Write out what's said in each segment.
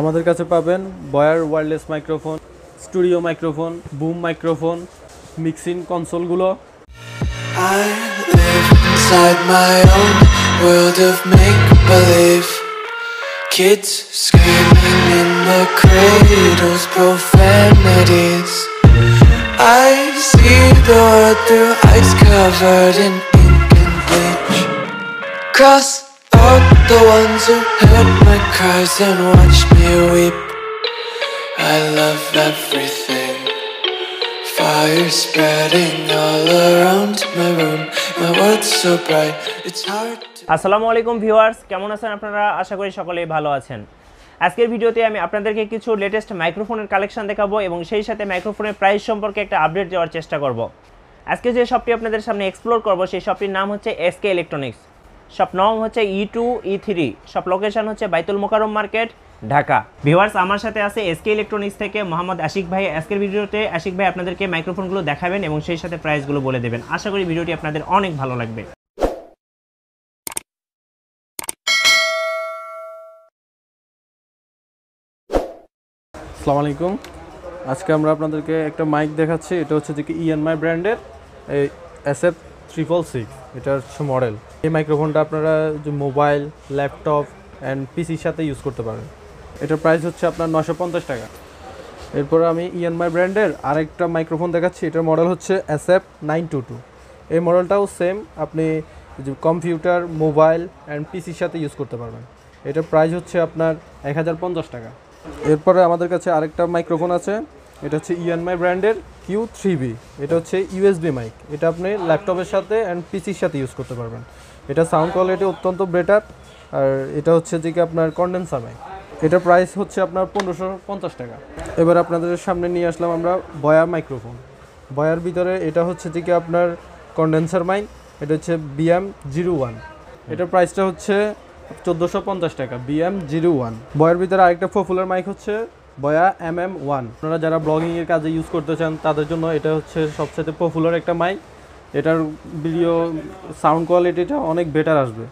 আমাদের কাছে পাবেন Boya wireless microphone studio microphone boom microphone mixing কনসোলগুলো Kids screaming in the cradles, profanities. I see the world through ice covered in ink and bleach. Cross Caught the ones who heard my cries and watched me weep I love everything Fire spreading all around my room My world's so bright, it's hard আসসালামু আলাইকুম viewers কেমন আছেন আপনারা আশা করি সকলেই ভালো আছেন আজকের ভিডিওতে আমি আপনাদেরকে কিছু লেটেস্ট মাইক্রোফোনের কালেকশন দেখাবো এবং সেই সাথে মাইক্রোফোনের প্রাইস সম্পর্কে একটা আপডেট দেওয়ার চেষ্টা করব আজকে যে শপটি আপনাদের সামনে এক্সপ্লোর করব সেই শপটির নাম হচ্ছে এসকে ইলেকট্রনিক্স সব নং হচ্ছে ই টু ই থ্রি সব লোকেশন হচ্ছে বাইতুল মোকারম মার্কেট ঢাকা ভিউয়ার্স আমার সাথে আছে এসকে ইলেকট্রনিক্স থেকে মোহাম্মদ আশিক ভাই আজকের ভিডিওতে আশিক ভাই আপনাদেরকে মাইক্রোফোনগুলো দেখাবেন এবং সেই সাথে প্রাইসগুলো বলে দেবেন আশা করি ভিডিওটি আপনাদের অনেক ভালো লাগবে আসসালামু আলাইকুম আজকে আমরা আপনাদেরকে একটা মাইক দেখাচ্ছি এটা হচ্ছে যে কি ইএনমাই e ব্র্যান্ডের এই এস এফ ট্রিপল সিক্স এটা হচ্ছে মডেল এই মাইক্রোফোনটা আপনারা যে মোবাইল ল্যাপটপ অ্যান্ড পিসির সাথে ইউজ করতে পারেন এটার প্রাইস হচ্ছে আপনার নশো পঞ্চাশ টাকা এরপরে আমি ইএনমাই ব্র্যান্ডের আরেকটা মাইক্রোফোন দেখাচ্ছি এটার মডেল হচ্ছে S F nine two two এই মডেলটাও সেম আপনি কম্পিউটার মোবাইল অ্যান্ড পিসির সাথে ইউজ করতে পারবেন এটার প্রাইস হচ্ছে আপনার এক হাজার পঞ্চাশ টাকা এরপরে আমাদের কাছে আরেকটা মাইক্রোফোন আছে এটা হচ্ছে ইএনমাই ব্র্যান্ডের কিউ থ্রিবি এটা হচ্ছে ইউএসবি মাইক এটা আপনি ল্যাপটপের সাথে অ্যান্ড পিসির সাথে ইউজ করতে পারবেন এটা সাউন্ড কোয়ালিটি অত্যন্ত বেটার আর এটা হচ্ছে যে কি আপনার কন্ডেন্সার মাইক এটা প্রাইস হচ্ছে আপনার পনেরোশো পঞ্চাশ টাকা এবার আপনাদের সামনে নিয়ে আসলাম আমরা বয়া মাইক্রোফোন বয়ার ভিতরে এটা হচ্ছে যে কি আপনার কন্ডেন্সার মাইক এটা হচ্ছে বিএম জিরো ওয়ান এটার প্রাইসটা হচ্ছে চোদ্দোশো পঞ্চাশ টাকা বিএম জিরো ওয়ান বয়ার ভিতরে আরেকটা পপুলার মাইক হচ্ছে বয়া এম এম ওয়ান আপনারা যারা ব্লগিংয়ের কাজে ইউজ করতে চান তাদের জন্য এটা হচ্ছে সবচেয়ে পপুলার একটা মাইক এটার ভিডিও সাউন্ড কোয়ালিটিটা অনেক বেটার আসবে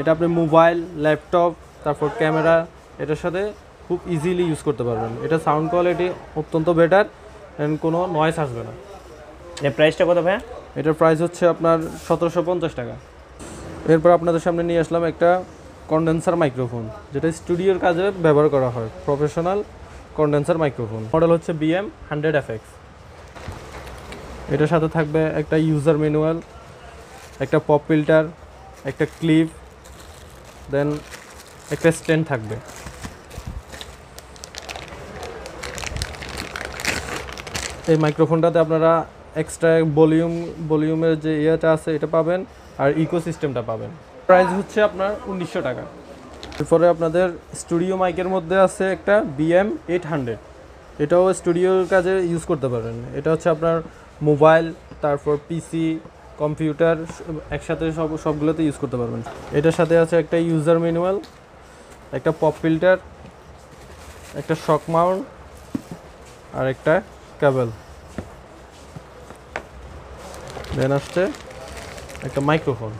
এটা আপনি মোবাইল ল্যাপটপ তারপর ক্যামেরা এটার সাথে খুব ইজিলি ইউজ করতে পারবেন এটা সাউন্ড কোয়ালিটি অত্যন্ত বেটার অ্যান্ড কোনো নয়েস আসবে না এর প্রাইসটা কত ভাইয়া এটার প্রাইস হচ্ছে আপনার সতেরোশো পঞ্চাশ টাকা এরপর আপনাদের সামনে নিয়ে আসলাম একটা কন্ডেন্সার মাইক্রোফোন যেটা স্টুডিওর কাজে ব্যবহার করা হয় প্রফেশনাল কন্ডেন্সার মাইক্রোফোন মডেল হচ্ছে বিএম হান্ড্রেড এফ এক্স এটার সাথে থাকবে একটা ইউজার ম্যানুয়াল একটা পপ ফিল্টার একটা ক্লিপ দেন একটা স্ট্যান্ড থাকবে এই মাইক্রোফোনটাতে আপনারা এক্সট্রা ভলিউম ভলিউমের যে ইয়েটা আছে এটা পাবেন আর ইকোসিস্টেমটা পাবেন প্রাইস হচ্ছে আপনার উনিশশো টাকা এরপরে আপনাদের স্টুডিও মাইকের মধ্যে আছে একটা বিএম এইট হান্ড্রেড এটাও স্টুডিওর কাজে ইউজ করতে পারেন এটা হচ্ছে আপনার মোবাইল তারপর পিসি কম্পিউটার একসাথে সব সবগুলোতে ইউজ করতে পারবেন এটার সাথে আছে একটা ইউজার ম্যানুয়াল একটা পপ ফিল্টার একটা শক মাউন্ট আর একটা কেবল দেন আসছে একটা মাইক্রোফোন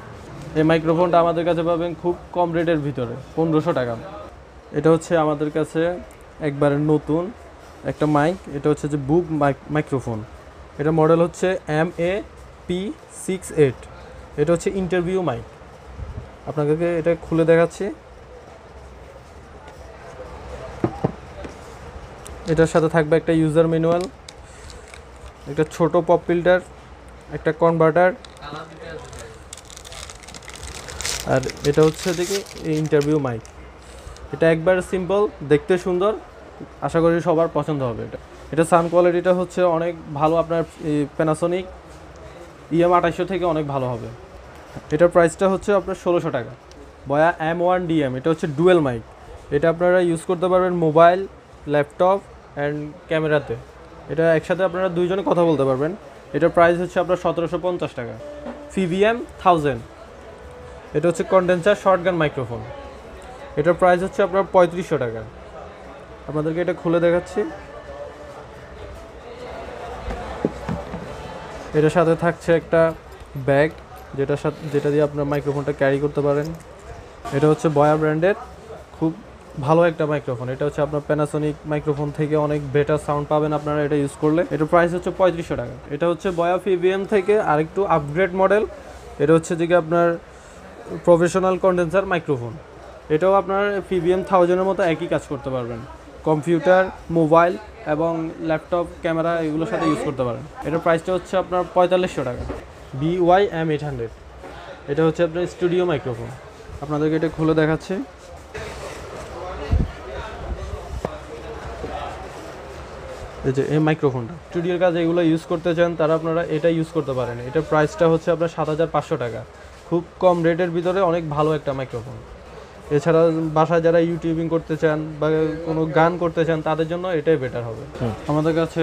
এই মাইক্রোফোনটা আমাদের কাছে পাবেন খুব কম রেটের ভিতরে পনেরোশো টাকা এটা হচ্ছে আমাদের কাছে একবারে নতুন একটা মাইক এটা হচ্ছে যে বুক মাইক্রোফোন এটা মডেল হচ্ছে M A P six eight এটা হচ্ছে ইন্টারভিউ মাইক আপনাদেরকে এটা খুলে দেখাচ্ছি এটার সাথে থাকবে একটা ইউজার ম্যানুয়াল একটা ছোট পপ ফিল্টার একটা কনভার্টার আর এটা হচ্ছে দেখি ইন্টারভিউ মাইক এটা একবার সিম্পল দেখতে সুন্দর আশা করি সবার পছন্দ হবে এটা এটা সাউন্ড কোয়ালিটিটা হচ্ছে অনেক ভালো আপনার প্যানাসনিক ইএম আঠাশশো থেকে অনেক ভালো হবে এটার প্রাইসটা হচ্ছে আপনার ষোলোশো টাকা বয়া এম ওয়ান ডিএম এটা হচ্ছে ডুয়েল মাইক এটা আপনারা ইউজ করতে পারবেন মোবাইল ল্যাপটপ অ্যান্ড ক্যামেরাতে এটা একসাথে আপনারা দুইজনে কথা বলতে পারবেন এটার প্রাইস হচ্ছে আপনার সতেরোশো পঞ্চাশ টাকা ফিভিএম থাউজেন্ড এটা হচ্ছে কন্ডেন্সার শর্টগান মাইক্রোফোন এটার প্রাইস হচ্ছে আপনার পঁয়ত্রিশশো টাকা আপনাদেরকে এটা খুলে দেখাচ্ছি এটার সাথে থাকছে একটা ব্যাগ যেটা সাথে যেটা দিয়ে আপনার মাইক্রোফোনটা ক্যারি করতে পারেন এটা হচ্ছে বয়া ব্র্যান্ডের খুব ভালো একটা মাইক্রোফোন এটা হচ্ছে আপনার প্যানাসনিক মাইক্রোফোন থেকে অনেক বেটার সাউন্ড পাবেন আপনারা এটা ইউজ করলে এটার প্রাইস হচ্ছে পঁয়ত্রিশশো টাকা এটা হচ্ছে বয়া ফিভিএম e থেকে আরেকটু আপগ্রেড মডেল এটা হচ্ছে যে আপনার প্রফেশনাল কন্ডেন্সার মাইক্রোফোন এটাও আপনার পিবিএম থাউজেন্ডের মতো একই কাজ করতে পারবেন কম্পিউটার মোবাইল এবং ল্যাপটপ ক্যামেরা এগুলোর সাথে ইউজ করতে পারেন এটার প্রাইসটা হচ্ছে আপনার পঁয়তাল্লিশশো টাকা B Y M eight hundred এটা হচ্ছে আপনার স্টুডিও মাইক্রোফোন আপনাদেরকে এটা খুলে দেখাচ্ছে এই যে এই মাইক্রোফোনটা স্টুডিওর কাজে এগুলো ইউজ করতে চান তারা আপনারা এটা ইউজ করতে পারেন এটার প্রাইসটা হচ্ছে আপনার সাত হাজার পাঁচশো টাকা খুব কম রেটের ভিতরে অনেক ভালো একটা মাইক্রোফোন এছাড়া বাসায় যারা ইউটিউবিং করতে চান বা কোনো গান করতে চান তাদের জন্য এটাই বেটার হবে আমাদের কাছে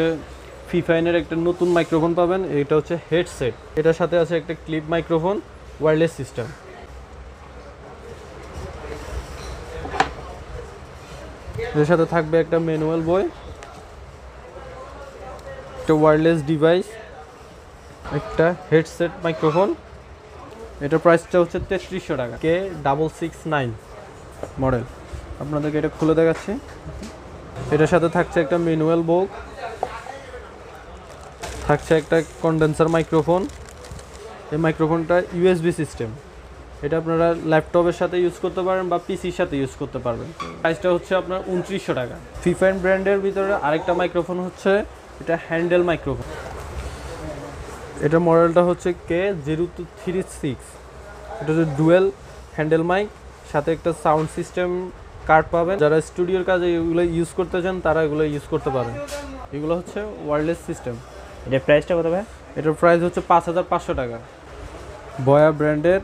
ফিফাইনের একটা নতুন মাইক্রোফোন পাবেন এটা হচ্ছে হেডসেট এটার সাথে আছে একটা ক্লিপ মাইক্রোফোন ওয়্যারলেস সিস্টেম এর সাথে থাকবে একটা ম্যানুয়াল বই একটা ওয়্যারলেস ডিভাইস একটা হেডসেট মাইক্রোফোন এটা প্রাইসটা হচ্ছে তেত্রিশশো টাকা K double six nine model আপনাদেরকে এটা খুলে দেখাচ্ছি এটার সাথে থাকছে একটা মিনুয়াল বোক থাকছে একটা কন্ডেন্সার মাইক্রোফোন এই মাইক্রোফোনটা ইউএসবি সিস্টেম এটা আপনারা ল্যাপটপের সাথে ইউজ করতে পারেন বা পিসির সাথে ইউজ করতে পারবেন প্রাইসটা হচ্ছে আপনার উনত্রিশশো টাকা ফিফাইন ব্র্যান্ডের ভিতরে আরেকটা মাইক্রোফোন হচ্ছে এটা হ্যান্ডেল মাইক্রোফোন এটা মডেলটা হচ্ছে K zero two three six এটা হচ্ছে ডুয়েল হ্যান্ডেল মাইক সাথে একটা সাউন্ড সিস্টেম কার্ড পাবেন যারা স্টুডিওর কাজে এগুলো ইউজ করতে চান তারা এগুলো ইউজ করতে পারেন এগুলো হচ্ছে ওয়ারলেস সিস্টেম এটার প্রাইসটা কত ভাই এটার প্রাইস হচ্ছে পাঁচ হাজার পাঁচশো টাকা বয়া ব্র্যান্ডের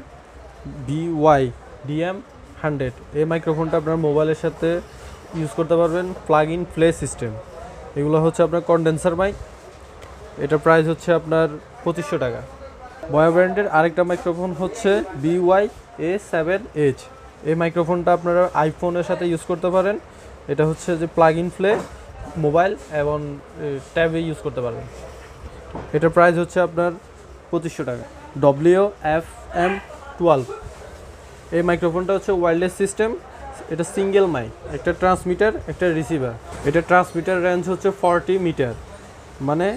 ওয়াই ডিএম হান্ড্রেড এই মাইক্রোফোনটা আপনার মোবাইলের সাথে ইউজ করতে পারবেন প্লাগ ইন প্লে সিস্টেম এগুলো হচ্ছে আপনার কন্ডেন্সার মাইক এটা প্রাইস হচ্ছে আপনার পঁচিশশো টাকা বয়া ব্র্যান্ডের আরেকটা মাইক্রোফোন হচ্ছে বিওয়াই এ সেভেন এইচ এই মাইক্রোফোনটা আপনারা আইফোনের সাথে ইউজ করতে পারেন এটা হচ্ছে যে প্লাগ ইন ফ্লে মোবাইল এবং ট্যাবে ইউজ করতে পারবেন এটা প্রাইস হচ্ছে আপনার পঁচিশশো টাকা ডব্লিউ এফ এম টুয়েলভ এই মাইক্রোফোনটা হচ্ছে ওয়্যারলেস সিস্টেম এটা সিঙ্গেল মাই একটা ট্রান্সমিটার একটা রিসিভার এটা ট্রান্সমিটার রেঞ্জ হচ্ছে ফর্টি মিটার মানে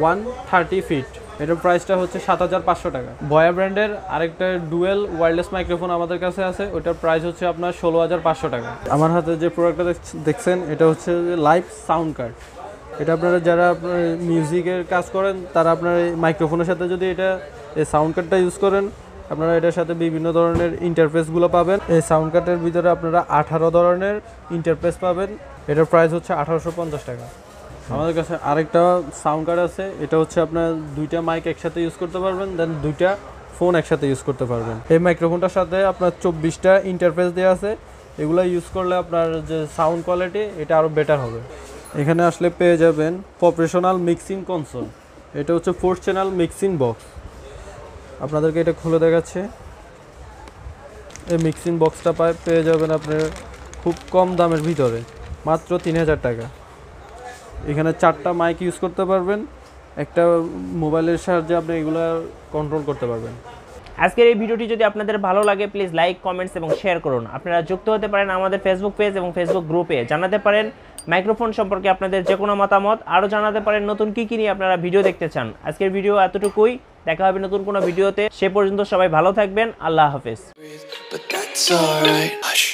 ওয়ান থার্টি ফিট এটার প্রাইসটা হচ্ছে সাত হাজার পাঁচশো টাকা বয়া ব্র্যান্ডের আরেকটা ডুয়েল ওয়ারলেস মাইক্রোফোন আমাদের কাছে আছে ওটার প্রাইস হচ্ছে আপনার ষোলো হাজার পাঁচশো টাকা আমার হাতে যে প্রোডাক্টটা দেখছেন এটা হচ্ছে লাইভ সাউন্ড কার্ড এটা আপনারা যারা আপনার মিউজিকের কাজ করেন তারা আপনার এই মাইক্রোফোনের সাথে যদি এটা এই সাউন্ড কার্ডটা ইউজ করেন আপনারা এটার সাথে বিভিন্ন ধরনের ইন্টারফেসগুলো পাবেন এই সাউন্ড কার্ডের ভিতরে আপনারা আঠারো ধরনের ইন্টারফেস পাবেন এটার প্রাইস হচ্ছে আঠারোশো পঞ্চাশ টাকা আচ্ছা। আমাদের কাছে আরেকটা সাউন্ড কার্ড আছে এটা হচ্ছে আপনার দুইটা মাইক একসাথে ইউজ করতে পারবেন দেন দুইটা ফোন একসাথে ইউজ করতে পারবেন এই মাইক্রোফোনটার সাথে আপনার চব্বিশটা ইন্টারফেস দেওয়া আছে এগুলো ইউজ করলে আপনার যে সাউন্ড কোয়ালিটি এটা আরও বেটার হবে এখানে আসলে পেয়ে যাবেন প্রফেশনাল মিক্সিং কনসোল এটা হচ্ছে ফোর চ্যানেল মিক্সিং বক্স আপনাদেরকে এটা খুলে দেখাচ্ছে এই মিক্সিং বক্সটা পেয়ে যাবেন আপনার খুব কম দামের ভিতরে মাত্র তিন হাজার টাকা এখানে চারটা মাইক ইউজ করতে পারবেন একটা মোবাইলের সাহায্যে আপনি এগুলো কন্ট্রোল করতে পারবেন আজকের এই ভিডিওটি যদি আপনাদের ভালো লাগে প্লিজ লাইক কমেন্টস এবং শেয়ার করুন আপনারা যুক্ত হতে পারেন আমাদের ফেসবুক পেজ এবং ফেসবুক গ্রুপে জানাতে পারেন মাইক্রোফোন সম্পর্কে আপনাদের যে কোনো মতামত আরও জানাতে পারেন নতুন কী কী নিয়ে আপনারা ভিডিও দেখতে চান আজকের ভিডিও এতটুকুই দেখা হবে নতুন কোনো ভিডিওতে সে পর্যন্ত সবাই ভালো থাকবেন আল্লাহ হাফেজ